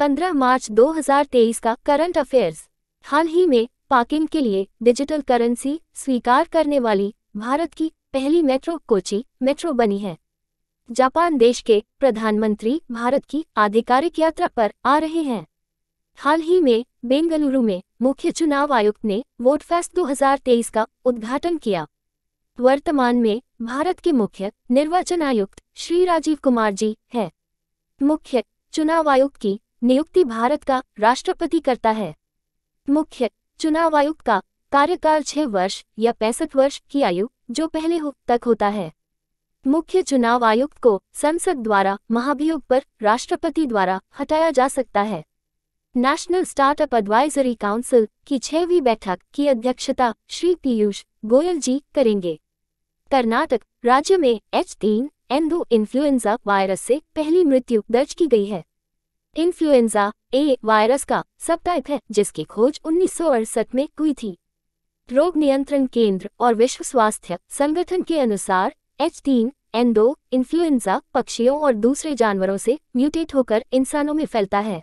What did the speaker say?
15 मार्च 2023 का current affairs हाल ही में parking के लिए डिजिटल करेंसी स्वीकार करने वाली भारत की पहली मेट्रो कोची मेट्रो बनी है जापान देश के प्रधानमंत्री भारत की आधिकारिक यात्रा पर आ रहे हैं हाल ही में बेंगलुरु में मुख्य चुनाव आयुक्त ने वोट फेस्ट 2023 का उद्घाटन किया वर्तमान में भारत के मुख्य निर्वाचन आयुक्त श्री राजीव कुमार जी हैं मुख्य चुनाव आयुक्त की नियुक्ति भारत का राष्ट्रपति करता है मुख्य चुनाव आयुक्त का कार्यकाल छह वर्ष या पैंसठ वर्ष की आयु जो पहले हो तक होता है मुख्य चुनाव आयुक्त को संसद द्वारा महाभियोग पर राष्ट्रपति द्वारा हटाया जा सकता है नेशनल स्टार्टअप एडवाइजरी काउंसिल की छहवीं बैठक की अध्यक्षता श्री पीयूष गोयल जी करेंगे कर्नाटक राज्य में एच तीन एन दो इन्फ्लुएंजा वायरस से पहली मृत्यु दर्ज की गई है इन्फ्लुएंजा ए वायरस का सब टाइप है जिसकी खोज उन्नीस में हुई थी रोग नियंत्रण केंद्र और विश्व स्वास्थ्य संगठन के अनुसार एच तीन एन दो इन्फ्लुएंजा पक्षियों और दूसरे जानवरों से म्यूटेट होकर इंसानों में फैलता है